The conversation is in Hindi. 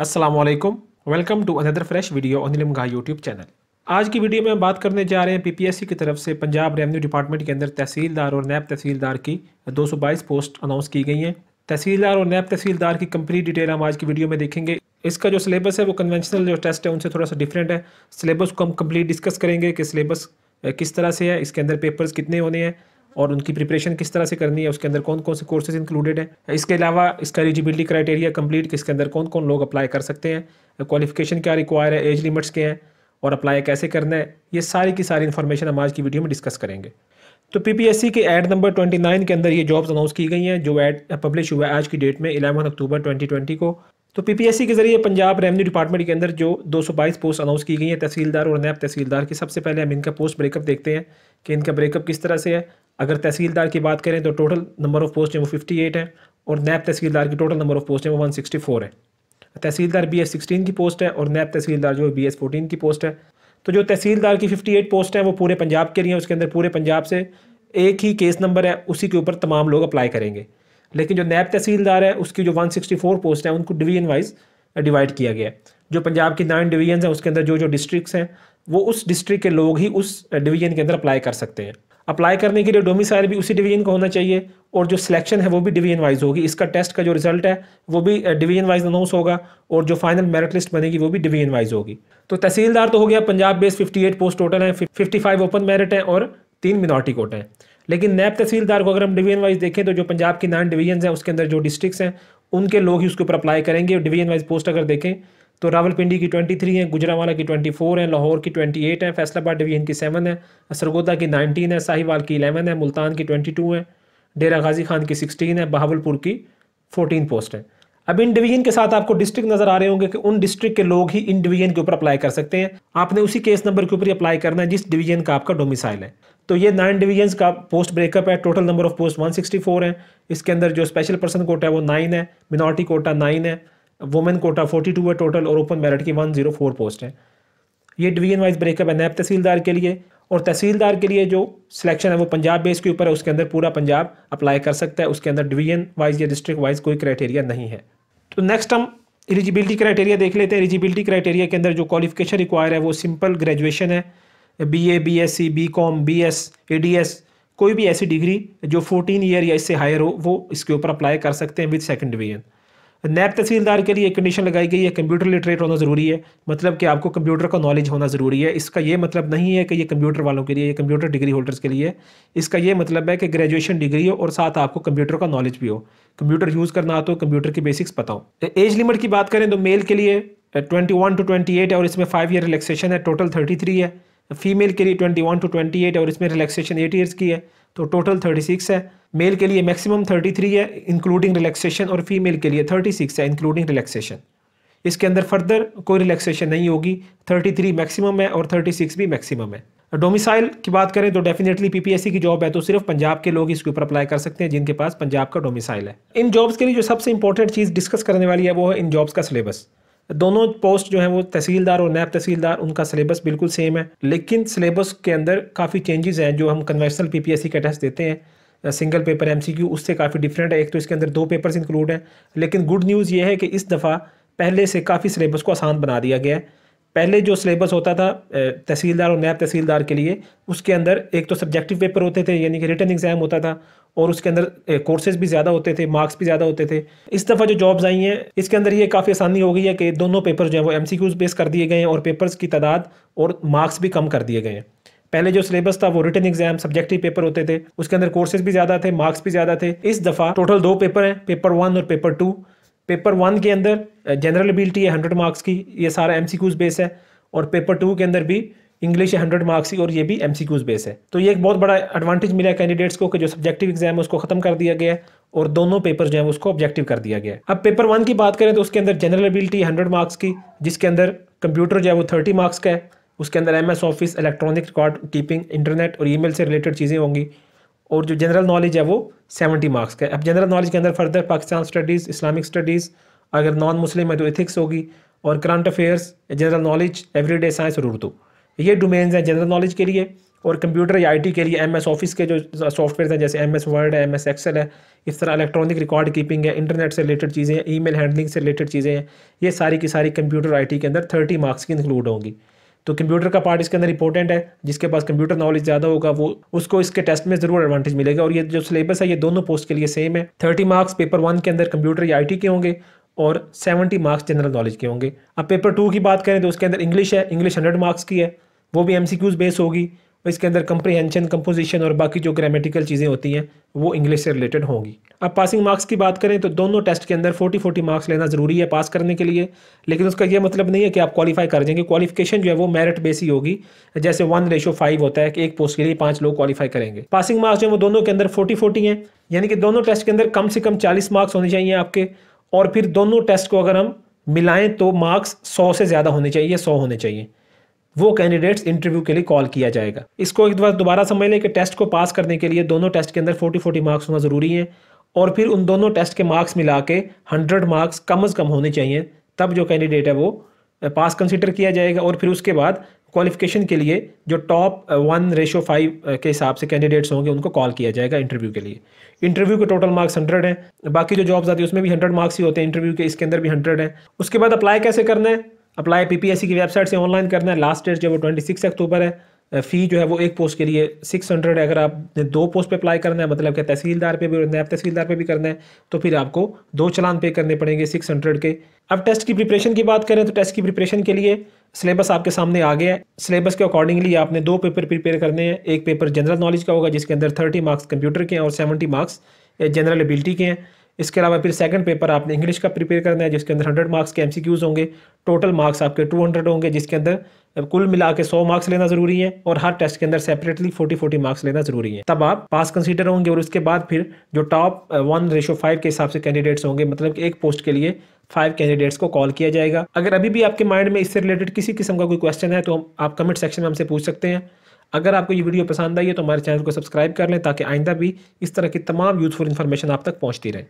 Aslam welcome to another fresh video on गाह यूट्यूब चैनल आज की वीडियो में हम बात करने जा रहे हैं पीपीएससी की तरफ से पंजाब रेवेन्यू डिपार्टमेंट के अंदर तहसीलदार और नैब तहसीलदार की 222 पोस्ट अनाउंस की गई हैं तहसीलदार और नैब तहसीलदार की कंप्लीट डिटेल हम आज की वीडियो में देखेंगे इसका जो सिलेबस है वो कन्वेंशनल जो टेस्ट है उनसे थोड़ा सा डिफरेंट है सिलेबस को हम कम्प्लीट डिस्कस करेंगे कि सिलेबस किस तरह से है इसके अंदर पेपर्स कितने होने हैं और उनकी प्रिपरेशन किस तरह से करनी है उसके अंदर कौन कौन से कोर्सेज इंक्लूडेड हैं इसके अलावा इसका एलिजिबिलिटी क्राइटेरिया कंप्लीट किसके अंदर कौन कौन लोग अप्लाई कर सकते हैं क्वालिफिकेशन क्या रिक्वायर है एज लिमिट्स के हैं और अप्लाई कैसे करना है ये सारी की सारी इन्फॉर्मेशन हम आज की वीडियो में डिस्कस करेंगे तो पी के एड नंबर ट्वेंटी के अंदर ये जॉब्स अनाउंस की गई हैं जो एड पब्लिश हुआ है आज की डेट में इलेवन अक्टूबर ट्वेंटी को तो पीपीएससी के जरिए पंजाब रेवेन्यू डिपार्टमेंट के अंदर जो 222 पोस्ट अनाउंस की गई हैं तहसीलदार और नैब तहसीलदार की सबसे पहले हम इनका पोस्ट ब्रेकअप देखते हैं कि इनका ब्रेकअप किस तरह से है अगर तहसीलदार की बात करें तो टोटल नंबर ऑफ़ पोस्ट हैं वो फिफ्टी एट है और नैब तहसीलदार की टोटल नंबर ऑफ़ पोस्ट हैं वो वन सिक्सटी फोर है तहसीलदार बी एस सिक्सटीन की पोस्ट है और नैब तहसीलदार जो है बी एस की पोस्ट है तो जो तहसीलदार की फिफ्टी एट पोस्ट है वो पूरे पंजाब के लिए उसके अंदर पूरे पंजाब से एक ही केस नंबर है उसी के ऊपर तमाम लोग अप्लाई करेंगे लेकिन जो नैब तहसीलदार है उसकी जो 164 पोस्ट है उनको डिवीजन वाइज डिवाइड किया गया है जो पंजाब की नाइन डिवीजन हैं उसके अंदर जो जो डिस्ट्रिक्स हैं वो उस डिस्ट्रिक्ट के लोग ही उस डिवीजन के अंदर अप्लाई कर सकते हैं अप्लाई करने के लिए डोमिसाइल भी उसी डिवीजन का होना चाहिए और जो सिलेक्शन है वो भी डिवीजन वाइज होगी इसका टेस्ट का जो रिजल्ट है वो भी डिवीजन वाइज अनाउंस होगा और जो फाइनल मेरिट लिस्ट बनेगी वो भी डिवीजन वाइज होगी तो तहसीलदार तो हो गया पंजाब बेस्ड 58 पोस्ट टोटल हैं 55 ओपन मेरिट हैं और तीन मिनोरिटी कोटे हैं लेकिन नैब तहसीलदार को अगर हम डिवीजन वाइज देखें तो जो पंजाब की नाइन डिवीजन हैं उसके अंदर जो डिस्ट्रिक्स हैं उनके लोग ही उसके ऊपर अप्लाई करेंगे डिवीजन वाइज पोस्ट अगर देखें तो रावलपिंडी की ट्वेंटी थ्री है गुजरावाला की ट्वेंटी फोर है लाहौर की ट्वेंटी एट है फैसलाबाद डिवीजन की सेवन है सरगोदा की नाइनटीन है साहिवाल की इलेवन है मुल्तान की ट्वेंटी टू है डेरा गाजी खान की सिक्सटीन है बहावलपुर की फोर्टीन पोस्ट है अब इन डिवीजन के साथ आपको डिस्ट्रिक्ट नजर आ रहे होंगे कि उन डिस्ट्रिक्ट के लोग ही इन डिवीजन के ऊपर अप्लाई कर सकते हैं आपने उसी केस नंबर के ऊपर अप्लाई करना है जिस डिवीजन का आपका डोमिसाइल है तो ये नाइन डिवीजन का पोस्ट ब्रेकअप है total number of post one है इसके अंदर जो स्पेशल पर्सन कोटा है वो नाइन है मिनॉरिटी कोटा नाइन है वुमेन कोटा फोर्टी है टोटल और ओपन मेरिट की वन पोस्ट है ये डिवीजन वाइज ब्रेकअप है नैब तहसीलदार के लिए और तहसीलदार के लिए जो सिलेक्शन है वो पंजाब बेस के ऊपर है उसके अंदर पूरा पंजाब अप्लाई कर सकता है उसके अंदर डिवीजन वाइज या डिस्ट्रिक्ट वाइज कोई क्राइटेरिया नहीं है तो नेक्स्ट हम एलिजिबिलिटी क्राइटेरिया देख लेते हैं एलिजिबिलिटी क्राइटेरिया के अंदर जो क्वालिफिकेशन रिक्वायर है वो सिंपल ग्रेजुएशन है B A B S C B com B S A D S कोई भी ऐसी डिग्री जो फोर्टीन ईयर या इससे हायर हो वो इसके ऊपर अप्लाई कर सकते हैं विद सेकंड डिवीजन नैब तहसीलदार के लिए एक कंडीशन लगाई गई है कंप्यूटर लिटरेट होना ज़रूरी है मतलब कि आपको कंप्यूटर का नॉलेज होना ज़रूरी है इसका ये मतलब नहीं है कि ये कंप्यूटर वालों के लिए ये कंप्यूटर डिग्री होल्डर्स के लिए इसका ये मतलब है कि ग्रेजुएशन डिग्री हो और साथ आपको कंप्यूटर का नॉलेज भी हो कंप्यूटर यूज़ करना आता हो कंप्यूटर की बेसिक्स पता हो एज लिमिट की बात करें तो मेल के लिए twenty one to twenty eight और इसमें फाइव ईयर रिलेक्सेशन है टोटल थर्टी थ्री है फीमेल के लिए twenty one to twenty eight और इसमें रिलेक्सेशन एट ईयर्स की है तो टोटल थर्टी सिक्स है मेल के लिए मैक्सिमम थर्टी थ्री है इंक्लूडिंग रिलैक्सेशन और फीमेल के लिए थर्टी सिक्स है इंक्लूडिंग रिलैक्सेशन इसके अंदर फर्दर कोई रिलैक्सेशन नहीं होगी थर्टी थ्री मैक्सिमम है और थर्टी सिक्स भी मैक्सिमम है डोमिसाइल की बात करें तो डेफिनेटली पीपीएससी की जॉब है तो सिर्फ पंजाब के लोग इसके ऊपर अप्लाई कर सकते हैं जिनके पास पंजाब का डोमिसाइल है इन जॉब्स के लिए जो सबसे इंपॉर्टेंट चीज़ डिस्कस करने वाली है वो है इन जॉब्स का सिलेबस दोनों पोस्ट जो है वो तहसीलदार और नैब तहसीलदार उनका सिलेबस बिल्कुल सेम है लेकिन सिलेबस के अंदर काफ़ी चेंजेस हैं जो हम कन्वेंशनल पीपीएससी का टेस्ट देते हैं सिंगल पेपर एमसीक्यू उससे काफ़ी डिफरेंट है एक तो इसके अंदर दो पेपर्स इंक्लूड हैं लेकिन गुड न्यूज़ ये है कि इस दफ़ा पहले से काफ़ी सिलेबस को आसान बना दिया गया है पहले जो सिलेबस होता था तहसीलदार और नायब तहसीलदार के लिए उसके अंदर एक तो सब्जेक्टिव पेपर होते थे यानी कि रिटर्न एग्जाम होता था और उसके अंदर कोर्सेज भी ज़्यादा होते थे मार्क्स भी ज़्यादा होते थे इस दफ़ा जो जॉब्स आई हैं इसके अंदर ये काफ़ी आसानी हो गई है कि दोनों पेपर जो हैं वो एम बेस कर दिए गए हैं और पेपर्स की तादाद और मार्क्स भी कम कर दिए गए हैं पहले जो सिलेबस था वो रिटर्न एग्जाम सब्जेक्टिव पेपर होते थे उसके अंदर कोर्सेज भी ज़्यादा थे मार्क्स भी ज़्यादा थे इस दफ़ा टोटल दो पेपर हैं पेपर वन और पेपर टू पेपर वन के अंदर जनरल एबिलिटी है हंड्रेड मार्क्स की ये सारा एम सी बेस है और पेपर टू के अंदर भी इंग्लिश है हंड्रेड मार्क्स की और ये भी एम सी बेस है तो ये एक बहुत बड़ा एडवांटेज मिला कैंडिडेट्स को कि जो सब्जेक्टिव एग्जाम है उसको खत्म कर दिया गया है और दोनों पेपर जो है उसको ऑब्जेक्टिव कर दिया गया है अब पेपर वन की बात करें तो उसके अंदर जनरल एबिलिटी हंड्रेड मार्क्स की जिसके अंदर कंप्यूटर जो है वो थर्टी मार्क्स का है उसके अंदर M S office electronic record keeping internet और ई से रिलेटेड चीज़ें होंगी और जो जनरल नॉलेज है वो सेवेंटी मार्क्स का है अब जनरल नॉलेज के अंदर further Pakistan studies Islamic studies अगर नॉन मुस्लिम है तो एथिक्स होगी और current affairs general knowledge everyday science और उर्दू ये डोमेन्स हैं जनरल नॉलेज के लिए और कंप्यूटर या आईटी के लिए एमएस ऑफिस के जो सॉफ्टवेयर हैं जैसे एमएस वर्ड है एमएस एक्सेल है इस तरह इलेक्ट्रॉनिक रिकॉर्ड कीपिंग है इंटरनेट से रिलेटेड चीज़ें हैं ईमेल हैंडलिंग से रिलेटेड चीज़ें हैं ये सारी की सारी कंप्यूटर आईटी के अंदर थर्टी मार्क्स की इंक्लूड होंगी तो कंप्यूटर का पार्ट इसके अंदर इंपॉर्टेंट है जिसके पास कंप्यूटर नॉलेज ज़्यादा होगा वो उसको इसके टेस्ट में ज़रूर एडवांटेज मिलेगा और ये जो सिलेबस है ये दोनों पोस्ट के लिए सेम है थर्टी मार्क्स पेपर वन के अंदर कंप्यूटर या आई के होंगे और सेवेंटी मार्क्स जनरल नॉलेज के होंगे अब पेपर टू की बात करें तो उसके अंदर इंग्लिश है इंग्लिश हंड्रेड मार्क्स की है वो भी एम बेस होगी इसके अंदर कंप्रीहेंशन कंपोजिशन और बाकी जो ग्रामेटिकल चीज़ें होती हैं वो इंग्लिश से रिलेटेड होंगी अब पासिंग मार्क्स की बात करें तो दोनों टेस्ट के अंदर 40 40 मार्क्स लेना ज़रूरी है पास करने के लिए लेकिन उसका यह मतलब नहीं है कि आप क्वालीफाई कर जाएंगे क्वालिफिकेशन जो है वो मेरिट बेस ही होगी जैसे वन रेशो फाइव होता है कि एक पोस्ट के लिए पाँच लोग क्वालीफाई करेंगे पासिंग मार्क्स जो है वो दोनों के अंदर फोर्टी फोर्टी हैं यानी कि दोनों टेस्ट के अंदर कम से कम चालीस मार्क्स होने चाहिए आपके और फिर दोनों टेस्ट को अगर हम मिलाएं तो मार्क्स सौ से ज़्यादा होने चाहिए सौ होने चाहिए वो कैंडिडेट्स इंटरव्यू के लिए कॉल किया जाएगा इसको एक बार दोबारा समझ लें कि टेस्ट को पास करने के लिए दोनों टेस्ट के अंदर फोर्टी फोर्टी मार्क्स होना ज़रूरी है और फिर उन दोनों टेस्ट के मार्क्स मिला के हंड्रेड मार्क्स कम अज़ कम होने चाहिए तब जो कैंडिडेट है वो पास कंसिडर किया जाएगा और फिर उसके बाद क्वालिफिकेशन के लिए जो टॉप वन रेशो फाइव के हिसाब से कैंडिडेट्स होंगे उनको कॉल किया जाएगा इंटरव्यू के लिए इंटरव्यू के टोटल मार्क्स हंड्रेड हैं बाकी जो जॉब्स आती है उसमें भी हंड्रेड मार्क्स ही होते हैं इंटरव्यू के इसके अंदर भी हंड्रेड हैं उसके बाद अप्लाई कैसे करना है अप्लाई पी की वेबसाइट से ऑनलाइन करना है लास्ट डेट जो वो ट्वेंटी सिक्स अक्टूबर है फ़ी जो है वो एक पोस्ट के लिए सिक्स हंड्रेड अगर आपने दो पोस्ट पे अप्लाई करना है मतलब कि तहसीलदार पे भी और नायब तहसीलदार पे भी करना है तो फिर आपको दो चलान पे करने पड़ेंगे सिक्स हंड्रेड के अब टेस्ट की प्रिपरेशन की बात करें तो टेस्ट की प्रिपरेशन के लिए सिलेबस आपके सामने आ गया है सिलेबस के अकॉर्डिंगली आपने दो पेपर प्रिपेयर करने हैं एक पेपर जनरल नॉलेज का होगा जिसके अंदर थर्टी मार्क्स कंप्यूटर के हैं और सेवेंटी मार्क्स जनरल एबिलिटी के हैं इसके अलावा फिर सेकंड पेपर आपने इंग्लिश का प्रिपेयर करना है जिसके अंदर हंड्रेड मार्क्स के एमसीक्यूज़ होंगे टोटल मार्क्स आपके टू हंड्रेड होंगे जिसके अंदर कुल मिला के सौ मार्क्स लेना जरूरी है और हर टेस्ट के अंदर सेपरेटली 40 फोर्टी मार्क्स लेना जरूरी है तब आप पास कंसीडर होंगे और उसके बाद फिर जो टॉप वन रेशो फाइव के हिसाब से कैंडिडेट्स होंगे मतलब एक पोस्ट के लिए फाइव कैंडिडेट्स को कॉल किया जाएगा अगर अभी भी आपके माइंड में इससे रिलेटेड किसी किस्म का कोई क्वेश्चन है तो हम आप कमेंट सेक्शन में हमसे पूछ सकते हैं अगर आपको ये वीडियो पसंद आई है तो हमारे चैनल को सब्सक्राइब कर लें ताकि आइंदा भी इस तरह की तमाम यूज़फुल इन्फॉर्मेशन आप तक पहुँचती रहे